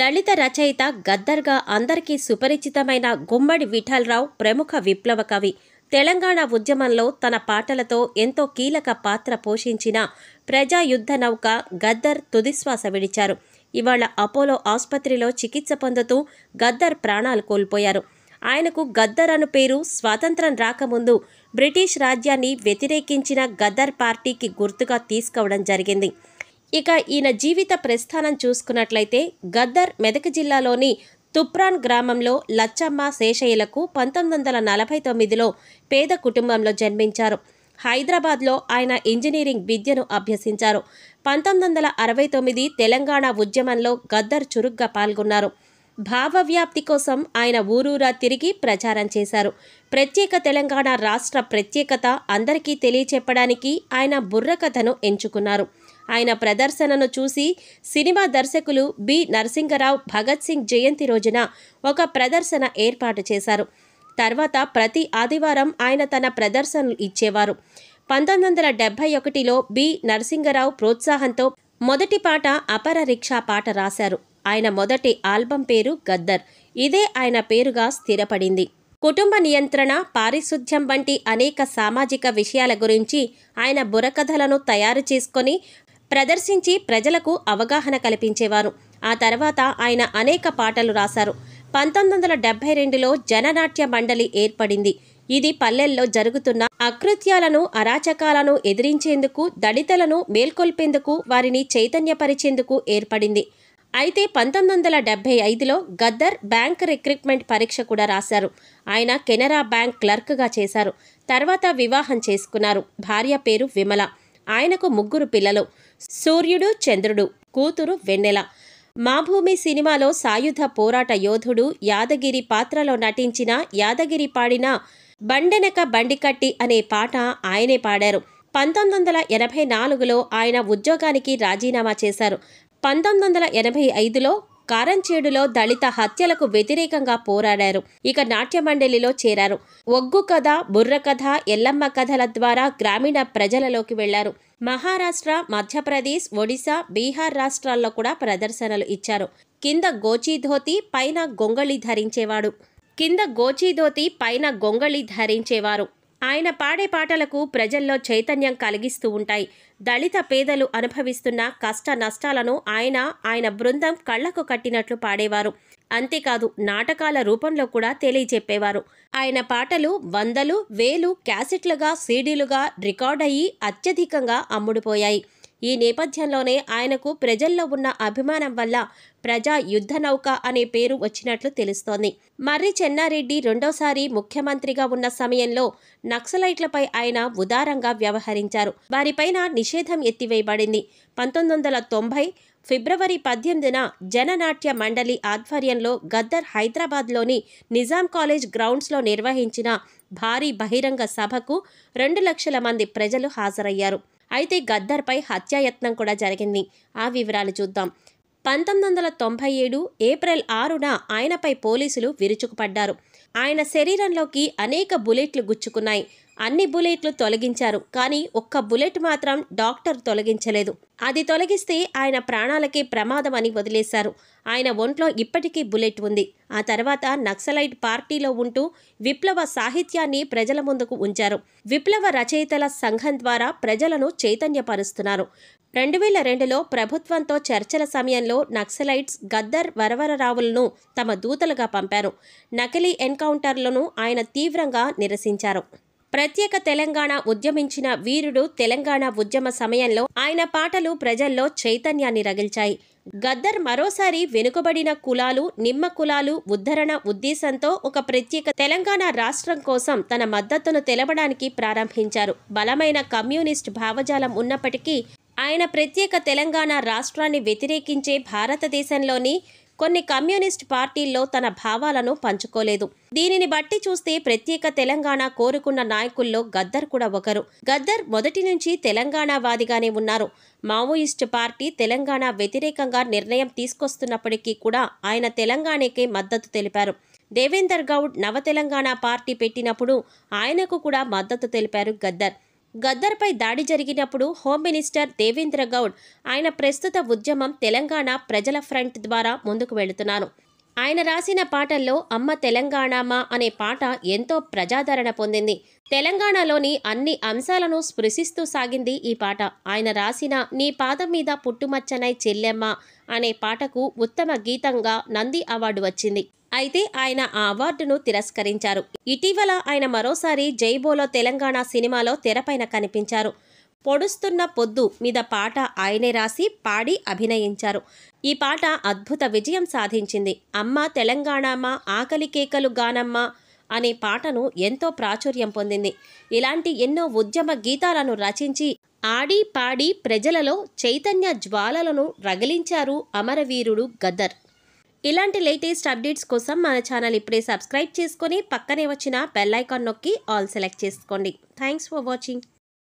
దళిత రచయిత గద్దర్గా అందరికీ సుపరిచితమైన గుమ్మడి విఠలరావు ప్రముఖ విప్లవ కవి తెలంగాణ ఉద్యమంలో తన పాటలతో ఎంతో కీలక పాత్ర పోషించిన ప్రజాయుద్ధ నౌక గద్దర్ తుదిశ్వాస విడిచారు ఇవాళ అపోలో ఆసుపత్రిలో చికిత్స పొందుతూ గద్దర్ ప్రాణాలు కోల్పోయారు ఆయనకు గద్దర్ అను పేరు స్వాతంత్రం రాకముందు బ్రిటిష్ రాజ్యాన్ని వ్యతిరేకించిన గద్దర్ పార్టీకి గుర్తుగా తీసుకోవడం జరిగింది ఇక ఈయన జీవిత ప్రస్థానం చూసుకున్నట్లయితే గద్దర్ మెదక్ జిల్లాలోని తుప్రాన్ గ్రామంలో లచ్చమ్మ శేషయ్యలకు పంతొమ్మిది వందల నలభై తొమ్మిదిలో పేద కుటుంబంలో జన్మించారు హైదరాబాద్లో ఆయన ఇంజనీరింగ్ విద్యను అభ్యసించారు పంతొమ్మిది వందల అరవై తొమ్మిది తెలంగాణ ఉద్యమంలో గద్దర్ చురుగ్గా పాల్గొన్నారు భావవ్యాప్తి కోసం ఆయన ఊరూరా తిరిగి ప్రచారం చేశారు ప్రత్యేక తెలంగాణ రాష్ట్ర ప్రత్యేకత అందరికీ తెలియచెప్పడానికి ఆయన బుర్రకథను ఎంచుకున్నారు ఆయన ప్రదర్శనను చూసి సినిమా దర్శకులు బి నరసింగరావు భగత్ సింగ్ జయంతి రోజున ఒక ప్రదర్శన ఏర్పాటు చేశారు తర్వాత ప్రతి ఆదివారం ఆయన తన ప్రదర్శనలు ఇచ్చేవారు పంతొమ్మిది వందల డెబ్బై ఒకటిలో బి నరసింగరావు ప్రోత్సాహంతో మొదటి పాట అపర రిక్షా పాట రాశారు ఆయన మొదటి ఆల్బం పేరు గద్దర్ ఇదే ఆయన పేరుగా స్థిరపడింది కుటుంబ నియంత్రణ పారిశుధ్యం వంటి అనేక సామాజిక విషయాల గురించి ఆయన బుర్రకథలను తయారు చేసుకొని ప్రదర్శించి ప్రజలకు అవగాహన కల్పించేవారు ఆ తర్వాత ఆయన అనేక పాటలు రాశారు పంతొమ్మిది వందల డెబ్బై రెండులో జననాట్య మండలి ఏర్పడింది ఇది పల్లెల్లో జరుగుతున్న అకృత్యాలను అరాచకాలను ఎదిరించేందుకు దళితులను మేల్కొల్పేందుకు వారిని చైతన్యపరిచేందుకు ఏర్పడింది అయితే పంతొమ్మిది వందల డెబ్బై ఐదులో గద్దర్ బ్యాంక్ రిక్రూట్మెంట్ పరీక్ష కూడా రాశారు ఆయన కెనరా బ్యాంక్ క్లర్క్గా చేశారు తర్వాత వివాహం చేసుకున్నారు భార్య పేరు విమల ఆయనకు ముగ్గురు పిల్లలు సూర్యుడు చంద్రుడు కూతురు వెన్నెల మాభూమి సినిమాలో సాయుధ పోరాట యోధుడు యాదగిరి పాత్రలో నటించిన యాదగిరి పాడిన బండెనక బండికట్టి అనే పాట ఆయనే పాడారు పంతొమ్మిది వందల ఎనభై నాలుగులో ఆయన ఉద్యోగానికి రాజీనామా చేశారు పంతొమ్మిది వందల ఎనభై ఐదులో కారంచేడులో దళిత హత్యలకు వ్యతిరేకంగా పోరాడారు ఇక నాట్య మండలిలో చేరారు ఒగ్గు కథ బుర్ర కథ ఎల్లమ్మ కథల ద్వారా గ్రామీణ ప్రజలలోకి వెళ్లారు మహారాష్ట్ర మధ్యప్రదేశ్ ఒడిశా బీహార్ రాష్ట్రాల్లో కూడా ప్రదర్శనలు ఇచ్చారు కింద గోచీ ధోతి పైన గొంగళి ధరించేవాడు కింద గోచీ ధోతి పైన గొంగళి ధరించేవారు ఆయన పాడే పాటలకు ప్రజల్లో చైతన్యం కలిగిస్తూ ఉంటాయి దళిత పేదలు అనుభవిస్తున్న కష్ట నష్టాలను ఆయన ఆయన బృందం కళ్లకు కట్టినట్లు పాడేవారు అంతేకాదు నాటకాల రూపంలో కూడా తెలియజెప్పేవారు ఆయన పాటలు వందలు వేలు క్యాసెట్లుగా సీడీలుగా రికార్డ్ అయ్యి అత్యధికంగా అమ్ముడుపోయాయి ఈ నేపథ్యంలోనే ఆయనకు ప్రజల్లో ఉన్న అభిమానం వల్ల ప్రజా యుద్ధ నౌక అనే పేరు వచ్చినట్లు తెలుస్తోంది మర్రి చెన్నారెడ్డి రెండోసారి ముఖ్యమంత్రిగా ఉన్న సమయంలో నక్సలైట్లపై ఆయన ఉదారంగా వ్యవహరించారు వారిపైన నిషేధం ఎత్తివేయబడింది పంతొమ్మిది వందల తొంభై ఫిబ్రవరి పద్దెనిమిదిన జననాట్య మండలి ఆధ్వర్యంలో గద్దర్ హైదరాబాద్లోని నిజాం కాలేజ్ గ్రౌండ్స్లో నిర్వహించిన భారీ బహిరంగ సభకు రెండు లక్షల మంది ప్రజలు హాజరయ్యారు అయితే గద్దర్పై హత్యాయత్నం కూడా జరిగింది ఆ వివరాలు చూద్దాం పంతొమ్మిది వందల తొంభై ఏడు ఏప్రిల్ ఆరున ఆయనపై పోలీసులు విరుచుకుపడ్డారు ఆయన శరీరంలోకి అనేక బుల్లెట్లు గుచ్చుకున్నాయి అన్ని బుల్లెట్లు తొలగించారు కానీ ఒక్క బుల్లెట్ మాత్రం డాక్టర్ తొలగించలేదు అది తొలగిస్తే ఆయన ప్రాణాలకి ప్రమాదం అని వదిలేశారు ఆయన ఒంట్లో ఇప్పటికీ బుల్లెట్ ఉంది ఆ తర్వాత నక్సలైట్ పార్టీలో ఉంటూ విప్లవ సాహిత్యాన్ని ప్రజల ముందుకు ఉంచారు విప్లవ రచయితల సంఘం ద్వారా ప్రజలను చైతన్యపరుస్తున్నారు రెండు వేల రెండులో ప్రభుత్వంతో చర్చల సమయంలో నక్సలైట్స్ గద్దర్ వరవరరావులను తమ దూతలుగా పంపారు నకిలీ ఎన్కౌంటర్లను ఆయన తీవ్రంగా నిరసించారు ప్రత్యేక తెలంగాణ ఉద్యమించిన వీరుడు తెలంగాణ ఉద్యమ సమయంలో ఆయన పాటలు ప్రజల్లో చైతన్యాన్ని రగిల్చాయి గద్దర్ మరోసారి వెనుకబడిన కులాలు నిమ్మ కులాలు ఉద్ధరణ ఉద్దేశంతో ఒక ప్రత్యేక తెలంగాణ రాష్ట్రం కోసం తన మద్దతును తెలపడానికి ప్రారంభించారు బలమైన కమ్యూనిస్ట్ భావజాలం ఉన్నప్పటికీ ఆయన ప్రత్యేక తెలంగాణ రాష్ట్రాన్ని వ్యతిరేకించే భారతదేశంలోని కొన్ని కమ్యూనిస్ట్ పార్టీల్లో తన భావాలను పంచుకోలేదు దీనిని బట్టి చూస్తే ప్రత్యేక తెలంగాణ కోరుకున్న నాయకుల్లో గద్దర్ కూడా ఒకరు గద్దర్ మొదటి నుంచి తెలంగాణ వాదిగానే ఉన్నారు మావోయిస్ట్ పార్టీ తెలంగాణ వ్యతిరేకంగా నిర్ణయం తీసుకొస్తున్నప్పటికీ కూడా ఆయన తెలంగాణకే మద్దతు తెలిపారు దేవేందర్ గౌడ్ నవ తెలంగాణ పార్టీ పెట్టినప్పుడు ఆయనకు కూడా మద్దతు తెలిపారు గద్దర్ గద్దర్పై దాడి జరిగినప్పుడు హోమ్ మినిస్టర్ దేవేంద్ర గౌడ్ ఆయన ప్రస్తుత ఉద్యమం తెలంగాణ ప్రజల ఫ్రంట్ ద్వారా ముందుకు వెళుతున్నాను ఆయన రాసిన పాటల్లో అమ్మ తెలంగాణమా అనే పాట ఎంతో ప్రజాదరణ పొందింది తెలంగాణలోని అన్ని అంశాలను స్పృశిస్తూ సాగింది ఈ పాట ఆయన రాసిన నీ పాదం మీద పుట్టుమచ్చనై చెల్లెమ్మ అనే పాటకు ఉత్తమ గీతంగా నంది అవార్డు వచ్చింది అయితే ఆయన ఆ అవార్డును తిరస్కరించారు ఇటీవల ఆయన మరోసారి జైబోలో తెలంగాణ సినిమాలో తెరపైన కనిపించారు పొడుస్తున్న పొద్దు మీద పాట ఆయనే రాసి పాడి అభినయించారు ఈ పాట అద్భుత విజయం సాధించింది అమ్మ తెలంగాణమ్మ ఆకలి కేకలు గానమ్మ అనే పాటను ఎంతో ప్రాచుర్యం పొందింది ఇలాంటి ఎన్నో ఉద్యమ గీతాలను రచించి ఆడి పాడి ప్రజలలో చైతన్య జ్వాలలను రగిలించారు అమరవీరుడు గదర్ ఇలాంటి లేటెస్ట్ అప్డేట్స్ కోసం మన ఛానల్ ఇప్పుడే సబ్స్క్రైబ్ చేసుకొని పక్కనే వచ్చిన బెల్ ఐకాన్ నొక్కి ఆల్ సెలెక్ట్ చేసుకోండి థ్యాంక్స్ ఫర్ వాచింగ్